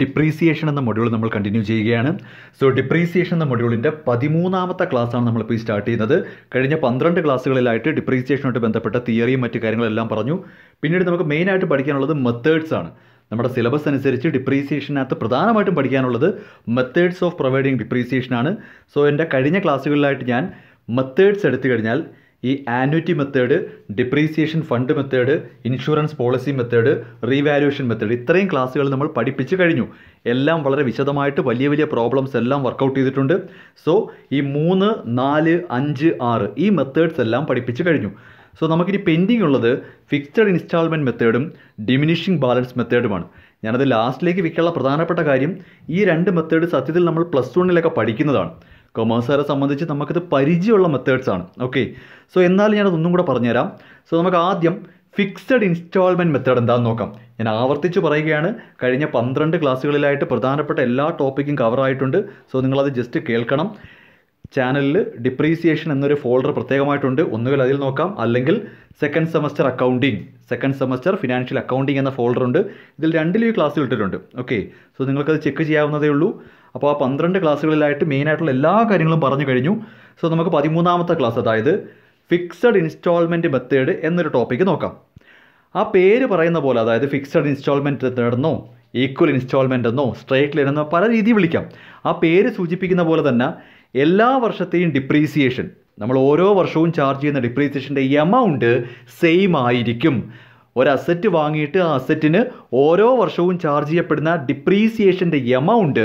depreciation എന്ന module നമ്മൾ continue ചെയ്യുകയാണ് സോ ഡിപ്രീസിയേഷൻ എന്ന മൊഡ്യൂളിൻ്റെ പതിമൂന്നാമത്തെ ക്ലാസ്സാണ് നമ്മളിപ്പോൾ സ്റ്റാർട്ട് ചെയ്യുന്നത് കഴിഞ്ഞ പന്ത്രണ്ട് ക്ലാസ്സുകളിലായിട്ട് ഡിപ്രീസിയേഷനുമായിട്ട് ബന്ധപ്പെട്ട തിയറിയും മറ്റു കാര്യങ്ങളെല്ലാം പറഞ്ഞു പിന്നീട് നമുക്ക് മെയിനായിട്ട് പഠിക്കാനുള്ളത് മെത്തേഡ്സ് ആണ് നമ്മുടെ സിലബസ് അനുസരിച്ച് ഡിപ്രീസിയേഷനകത്ത് പ്രധാനമായിട്ടും പഠിക്കാനുള്ളത് മെത്തേഡ്സ് ഓഫ് പ്രൊവൈഡിങ് ഡിപ്രീസിയേഷനാണ് സോ എൻ്റെ കഴിഞ്ഞ ക്ലാസ്സുകളിലായിട്ട് ഞാൻ മെത്തേഡ്സ് എടുത്തു കഴിഞ്ഞാൽ ഈ annuity method depreciation fund method insurance policy method revaluation method ഇത്രയും ക്ലാസ്സുകൾ നമ്മൾ പഠിപ്പിച്ചു കഴിഞ്ഞു എല്ലാം വളരെ വിശദമായിട്ട് വലിയ വലിയ പ്രോബ്ലംസ് എല്ലാം വർക്കൗട്ട് ചെയ്തിട്ടുണ്ട് സോ ഈ മൂന്ന് നാല് അഞ്ച് ആറ് ഈ മെത്തേഡ്സ് എല്ലാം പഠിപ്പിച്ചു കഴിഞ്ഞു സോ നമുക്കിനി പെൻഡിങ് ഉള്ളത് ഫിക്സഡ് ഇൻസ്റ്റാൾമെൻറ്റ് മെത്തേഡും ഡിമിനിഷിംഗ് ബാലൻസ് മെത്തേഡുമാണ് ഞാനത് ലാസ്റ്റിലേക്ക് വിൽക്കാനുള്ള പ്രധാനപ്പെട്ട കാര്യം ഈ രണ്ട് മെത്തേഡ് സത്യത്തിൽ നമ്മൾ പ്ലസ് വണ്ണിലൊക്കെ പഠിക്കുന്നതാണ് കൊമേഴ്സുകാരെ സംബന്ധിച്ച് നമുക്കിത് പരിചയമുള്ള മെത്തേഡ്സാണ് ഓക്കെ സോ എന്നാലും ഞാനതൊന്നും കൂടെ പറഞ്ഞുതരാം സോ നമുക്ക് ആദ്യം ഫിക്സഡ് ഇൻസ്റ്റാൾമെൻറ്റ് മെത്തേഡ് എന്താണെന്ന് നോക്കാം ഞാൻ ആവർത്തിച്ച് പറയുകയാണ് കഴിഞ്ഞ പന്ത്രണ്ട് ക്ലാസ്സുകളിലായിട്ട് പ്രധാനപ്പെട്ട എല്ലാ ടോപ്പിക്കും കവറായിട്ടുണ്ട് സോ നിങ്ങളത് ജസ്റ്റ് കേൾക്കണം ചാനലിൽ ഡിപ്രീസിയേഷൻ എന്നൊരു ഫോൾഡർ പ്രത്യേകമായിട്ടുണ്ട് ഒന്നുകിൽ അതിൽ നോക്കാം അല്ലെങ്കിൽ second semester accounting second semester financial accounting എന്ന ഫോൾഡർ ഉണ്ട് ഇതിൽ രണ്ടിലും ഈ ക്ലാസ്സിൽ ഇട്ടിട്ടുണ്ട് ഓക്കെ സോ നിങ്ങൾക്കത് ചെക്ക് ചെയ്യാവുന്നതേ ഉള്ളൂ അപ്പോൾ ആ പന്ത്രണ്ട് ക്ലാസ്സുകളിലായിട്ട് മെയിനായിട്ടുള്ള എല്ലാ കാര്യങ്ങളും പറഞ്ഞു കഴിഞ്ഞു സോ നമുക്ക് പതിമൂന്നാമത്തെ ക്ലാസ് അതായത് ഫിക്സഡ് ഇൻസ്റ്റാൾമെൻറ്റ് മെത്തേഡ് എന്നൊരു ടോപ്പിക്ക് നോക്കാം ആ പേര് പറയുന്ന പോലെ അതായത് ഫിക്സഡ് ഇൻസ്റ്റാൾമെൻറ്റ് മെത്തേഡെന്നോ ഈക്വൽ ഇൻസ്റ്റാൾമെൻ്റ് എന്നോ സ്ട്രേറ്റ് ലൈൻ എന്നോ പല രീതിയിൽ വിളിക്കാം ആ പേര് സൂചിപ്പിക്കുന്ന പോലെ തന്നെ എല്ലാ വർഷത്തെയും ഡിപ്രീസിയേഷൻ നമ്മൾ ഓരോ വർഷവും ചാർജ് ചെയ്യുന്ന ഡിപ്രീസിയേഷൻ്റെ എമൗണ്ട് സെയിം ആയിരിക്കും ഒരു അസറ്റ് വാങ്ങിയിട്ട് ആ അസറ്റിന് ഓരോ വർഷവും ചാർജ് ചെയ്യപ്പെടുന്ന ഡിപ്രീസിയേഷൻ്റെ എമൗണ്ട്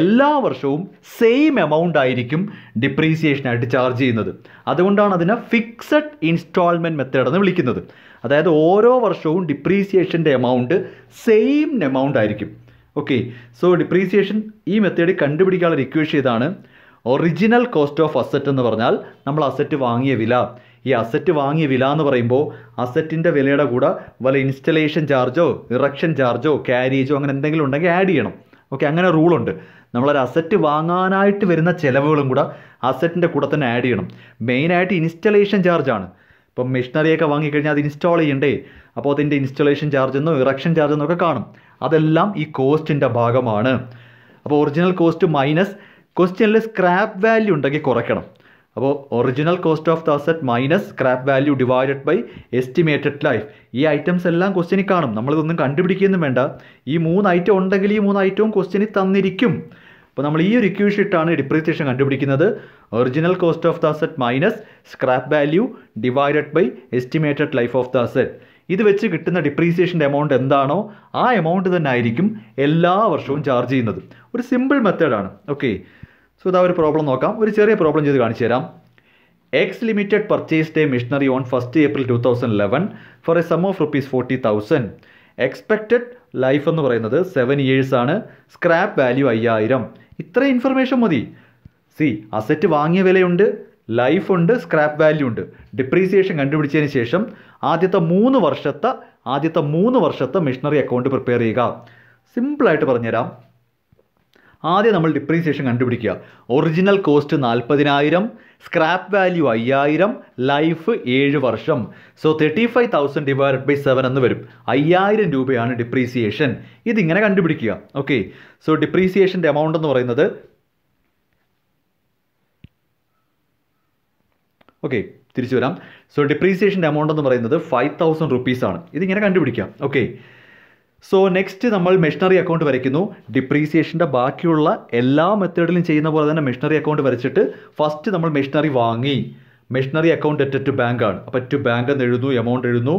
എല്ലാ വർഷവും സെയിം എമൗണ്ട് ആയിരിക്കും ഡിപ്രീസിയേഷനായിട്ട് ചാർജ് ചെയ്യുന്നത് അതുകൊണ്ടാണ് അതിനെ ഫിക്സഡ് ഇൻസ്റ്റാൾമെൻറ്റ് മെത്തേഡ് എന്ന് വിളിക്കുന്നത് അതായത് ഓരോ വർഷവും ഡിപ്രീസിയേഷൻ്റെ എമൗണ്ട് സെയിം എമൗണ്ട് ആയിരിക്കും ഓക്കെ സോ ഡിപ്രീസിയേഷൻ ഈ മെത്തേഡ് കണ്ടുപിടിക്കാനുള്ള റിക്വസ്റ്റ് ചെയ്താണ് ഒറിജിനൽ കോസ്റ്റ് ഓഫ് അസറ്റ് എന്ന് പറഞ്ഞാൽ നമ്മൾ അസറ്റ് വാങ്ങിയ വില ഈ അസറ്റ് വാങ്ങിയ വില എന്ന് പറയുമ്പോൾ അസറ്റിൻ്റെ വിലയുടെ കൂടെ വല്ല ഇൻസ്റ്റലേഷൻ ചാർജോ ഇറക്ഷൻ ചാർജോ ക്യാരേജോ അങ്ങനെ എന്തെങ്കിലും ഉണ്ടെങ്കിൽ ആഡ് ചെയ്യണം ഓക്കെ അങ്ങനെ റൂളുണ്ട് നമ്മളൊരു അസറ്റ് വാങ്ങാനായിട്ട് വരുന്ന ചിലവുകളും കൂടെ അസറ്റിൻ്റെ കൂടെ തന്നെ ആഡ് ചെയ്യണം മെയിനായിട്ട് ഇൻസ്റ്റലേഷൻ ചാർജാണ് ഇപ്പം മെഷീനറിയൊക്കെ വാങ്ങിക്കഴിഞ്ഞാൽ അത് ഇൻസ്റ്റാൾ ചെയ്യണ്ടേ അപ്പോൾ അതിൻ്റെ ഇൻസ്റ്റലേഷൻ ചാർജെന്നോ ഇറക്ഷൻ ചാർജെന്നോ ഒക്കെ കാണും അതെല്ലാം ഈ കോസ്റ്റിൻ്റെ ഭാഗമാണ് അപ്പോൾ ഒറിജിനൽ കോസ്റ്റ് മൈനസ് ക്വസ്റ്റ്യനിൽ സ്ക്രാപ്പ് വാല്യൂ ഉണ്ടെങ്കിൽ കുറയ്ക്കണം അപ്പോൾ original cost of the asset minus scrap value divided by estimated life ഈ ഐറ്റംസ് എല്ലാം ക്വസ്റ്റിനി കാണും നമ്മളിതൊന്നും കണ്ടുപിടിക്കുകയൊന്നും വേണ്ട ഈ മൂന്ന് ഐറ്റം ഉണ്ടെങ്കിൽ ഈ മൂന്ന് ഐറ്റവും ക്വസ്റ്റിനി തന്നിരിക്കും അപ്പോൾ നമ്മൾ ഈ ഒരു ഇക്വേഷൻ ഇട്ടാണ് ഡിപ്രീസിയേഷൻ കണ്ടുപിടിക്കുന്നത് original cost of the asset minus scrap value divided by estimated life of the asset ഇത് വെച്ച് കിട്ടുന്ന ഡിപ്രീസിയേഷൻ്റെ എമൗണ്ട് എന്താണോ ആ എമൗണ്ട് തന്നെ ആയിരിക്കും എല്ലാ വർഷവും ചാർജ് ചെയ്യുന്നത് ഒരു സിമ്പിൾ മെത്തേഡാണ് ഓക്കെ സോ ഇതാ ഒരു പ്രോബ്ലം നോക്കാം ഒരു ചെറിയ പ്രോബ്ലം ചെയ്ത് കാണിച്ചു തരാം X limited purchased machinery on first April two thousand eleven for a sum of rupees forty thousand expected life എന്ന് പറയുന്നത് സെവൻ ഇയേഴ്സ് ആണ് സ്ക്രാപ്പ് വാല്യൂ അയ്യായിരം ഇത്ര ഇൻഫർമേഷൻ മതി സി അസെറ്റ് വാങ്ങിയ വിലയുണ്ട് ലൈഫ് ഉണ്ട് സ്ക്രാപ്പ് വാല്യൂ ഉണ്ട് ഡിപ്രീസിയേഷൻ കണ്ടുപിടിച്ചതിന് ശേഷം ആദ്യത്തെ മൂന്ന് വർഷത്തെ ആദ്യത്തെ മൂന്ന് വർഷത്തെ മിഷണറി അക്കൗണ്ട് പ്രിപ്പയർ ചെയ്യുക സിമ്പിളായിട്ട് പറഞ്ഞുതരാം ആദ്യം നമ്മൾ ഡിപ്രീസിയേഷൻ കണ്ടുപിടിക്കുക ഒറിജിനൽ കോസ്റ്റ് നാൽപ്പതിനായിരം സ്ക്രാപ്പ് വാല്യൂ അയ്യായിരം ലൈഫ് ഏഴ് വർഷം so thirty five thousand divide by seven എന്ന് വരും അയ്യായിരം രൂപയാണ് ഡിപ്രീസിയേഷൻ ഇതിങ്ങനെ കണ്ടുപിടിക്കുക ഓക്കെ സോ ഡിപ്രീസിയേഷൻ്റെ എമൗണ്ട് എന്ന് പറയുന്നത് ഓക്കെ തിരിച്ചു വരാം സോ ഡിപ്രീസിയേഷൻ്റെ എമൗണ്ട് എന്ന് പറയുന്നത് ഫൈവ് തൗസൻഡ് റുപ്പീസാണ് ഇതിങ്ങനെ കണ്ടുപിടിക്കാം ഓക്കെ സോ നെക്സ്റ്റ് നമ്മൾ മെഷീനറി അക്കൗണ്ട് വരയ്ക്കുന്നു ഡിപ്രീസിയേഷൻ്റെ ബാക്കിയുള്ള എല്ലാ മെത്തേഡിലും ചെയ്യുന്ന പോലെ തന്നെ മെഷീനറി അക്കൗണ്ട് വരച്ചിട്ട് ഫസ്റ്റ് നമ്മൾ മെഷീനറി വാങ്ങി machinery account at to bank ആണ് അപ്പോൾ ടു ബാങ്ക് എന്ന് എഴുതുന്നു എമൗണ്ട് എഴുതുന്നു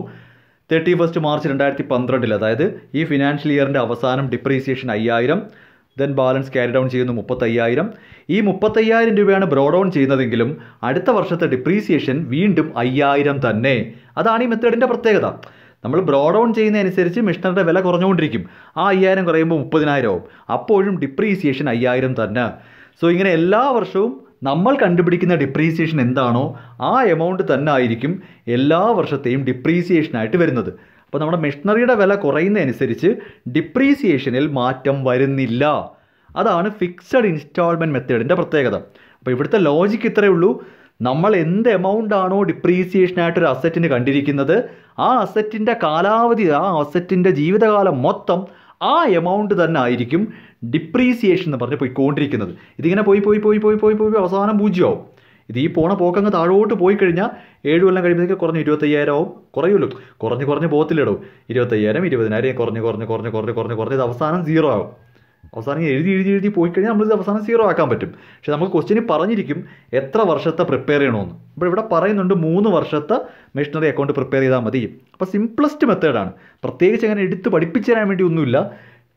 തേർട്ടി ഫസ്റ്റ് മാർച്ച് രണ്ടായിരത്തി പന്ത്രണ്ടിൽ അതായത് ഈ ഫിനാൻഷ്യൽ ഇയറിൻ്റെ അവസാനം ഡിപ്രീസിയേഷൻ അയ്യായിരം ദെൻ ബാലൻസ് ക്യാരി ഡൗൺ ചെയ്യുന്നു മുപ്പത്തയ്യായിരം ഈ മുപ്പത്തയ്യായിരം രൂപയാണ് ബ്രോ ഡൗൺ ചെയ്യുന്നതെങ്കിലും അടുത്ത വർഷത്തെ ഡിപ്രീസിയേഷൻ വീണ്ടും അയ്യായിരം തന്നെ അതാണ് ഈ മെത്തേഡിൻ്റെ പ്രത്യേകത നമ്മൾ ബ്രോഡ് ഓൺ ചെയ്യുന്നതനുസരിച്ച് മെഷീനറിൻ്റെ വില കുറഞ്ഞുകൊണ്ടിരിക്കും ആ അയ്യായിരം കുറയുമ്പോൾ മുപ്പതിനായിരമാവും അപ്പോഴും ഡിപ്രീസിയേഷൻ അയ്യായിരം തന്നെ സോ ഇങ്ങനെ എല്ലാ വർഷവും നമ്മൾ കണ്ടുപിടിക്കുന്ന ഡിപ്രീസിയേഷൻ എന്താണോ ആ എമൗണ്ട് തന്നെ ആയിരിക്കും എല്ലാ വർഷത്തെയും ഡിപ്രീസിയേഷനായിട്ട് വരുന്നത് അപ്പോൾ നമ്മുടെ മെഷീനറിയുടെ വില കുറയുന്നതനുസരിച്ച് ഡിപ്രീസിയേഷനിൽ മാറ്റം വരുന്നില്ല അതാണ് ഫിക്സഡ് ഇൻസ്റ്റാൾമെൻറ്റ് മെത്തേഡിൻ്റെ പ്രത്യേകത അപ്പോൾ ഇവിടുത്തെ ലോജിക്ക് ഇത്രയേ ഉള്ളൂ നമ്മൾ എന്ത് എമൗണ്ട് ആണോ ആയിട്ട് ഒരു അസറ്റിന് കണ്ടിരിക്കുന്നത് ആ അസറ്റിൻ്റെ കാലാവധി ആ അസറ്റിൻ്റെ ജീവിതകാലം മൊത്തം ആ എമൗണ്ട് തന്നെ ആയിരിക്കും ഡിപ്രീസിയേഷൻ എന്ന് പറഞ്ഞ് പോയിക്കൊണ്ടിരിക്കുന്നത് ഇതിങ്ങനെ പോയി പോയി പോയി പോയി പോയി പോയി അവസാനം പൂജ്യമാവും ഇത് ഈ പോണ പോക്കങ്ങ് താഴോട്ട് പോയി കഴിഞ്ഞാൽ ഏഴ് കൊല്ലം കഴിയുമ്പോഴത്തേക്ക് കുറഞ്ഞ് ഇരുപത്തയ്യായിരമാവും കുറയുമല്ലോ കുറഞ്ഞ് കുറഞ്ഞ് പോകത്തില്ലടോ ഇരുപത്തയ്യായിരം ഇരുപതിനായിരം കുറഞ്ഞ് കുറഞ്ഞ് കുറഞ്ഞ് കുറഞ്ഞ് കുറഞ്ഞ് കുറഞ്ഞ് ഇത് അവസാനം സീറോ ആവും അവസാനം എഴുതി എഴുതി എഴുതി പോയി കഴിഞ്ഞാൽ നമ്മളിത് അവസാനം സീറോ ആക്കാൻ പറ്റും പക്ഷേ നമുക്ക് ക്വസ്റ്റ്യന് പറഞ്ഞിരിക്കും എത്ര വർഷത്തെ പ്രിപ്പയർ ചെയ്യണമെന്ന് അപ്പോൾ ഇവിടെ പറയുന്നുണ്ട് മൂന്ന് വർഷത്തെ മെഷീനറി അക്കൗണ്ട് പ്രിപ്പയർ ചെയ്താൽ മതി അപ്പോൾ സിംപ്ലസ്റ്റ് മെത്തേഡാണ് പ്രത്യേകിച്ച് അങ്ങനെ എടുത്ത് പഠിപ്പിച്ചു തരാൻ വേണ്ടി ഒന്നുമില്ല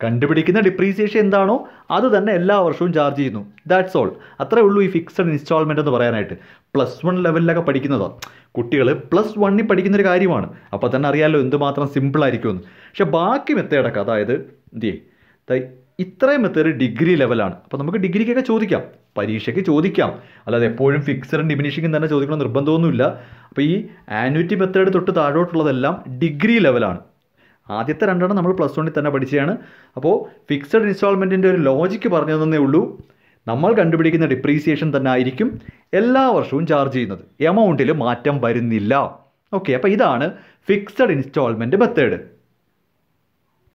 കണ്ടുപിടിക്കുന്ന ഡിപ്രീസിയേഷൻ എന്താണോ അത് തന്നെ എല്ലാ വർഷവും ചാർജ് ചെയ്യുന്നു ദാറ്റ്സ് ഓൾ അത്രേ ഉള്ളൂ ഈ ഫിക്സഡ് ഇൻസ്റ്റാൾമെൻ്റ് എന്ന് പറയാനായിട്ട് പ്ലസ് വൺ ലെവലിലൊക്കെ പഠിക്കുന്നതോ കുട്ടികൾ പ്ലസ് വണ്ണിൽ പഠിക്കുന്നൊരു കാര്യമാണ് അപ്പോൾ തന്നെ അറിയാമല്ലോ എന്തുമാത്രം സിമ്പിളായിരിക്കുമെന്ന് പക്ഷേ ബാക്കി മെത്തേഡൊക്കെ അതായത് എന്ത് ചെയ്യും ഇത്രയും മെത്തേഡ് ഡിഗ്രി ലെവലാണ് അപ്പോൾ നമുക്ക് ഡിഗ്രിക്കൊക്കെ ചോദിക്കാം പരീക്ഷയ്ക്ക് ചോദിക്കാം അല്ലാതെ എപ്പോഴും ഫിക്സഡും ഡിമിനിഷിങ്ങും തന്നെ ചോദിക്കണം നിർബന്ധമൊന്നുമില്ല അപ്പോൾ ഈ ആനുവിറ്റി മെത്തേഡ് തൊട്ട് താഴോട്ടുള്ളതെല്ലാം ഡിഗ്രി ലെവലാണ് ആദ്യത്തെ രണ്ടെണ്ണം നമ്മൾ പ്ലസ് വണ്ണിൽ തന്നെ പഠിച്ചതാണ് അപ്പോൾ ഫിക്സഡ് ഇൻസ്റ്റാൾമെൻറ്റിൻ്റെ ഒരു ലോജിക്ക് പറഞ്ഞു തന്നേ ഉള്ളൂ നമ്മൾ കണ്ടുപിടിക്കുന്ന ഡിപ്രീസിയേഷൻ തന്നെ ആയിരിക്കും എല്ലാ വർഷവും ചാർജ് ചെയ്യുന്നത് എമൗണ്ടിൽ മാറ്റം വരുന്നില്ല ഓക്കെ അപ്പോൾ ഇതാണ് ഫിക്സഡ് ഇൻസ്റ്റാൾമെൻറ്റ് മെത്തേഡ്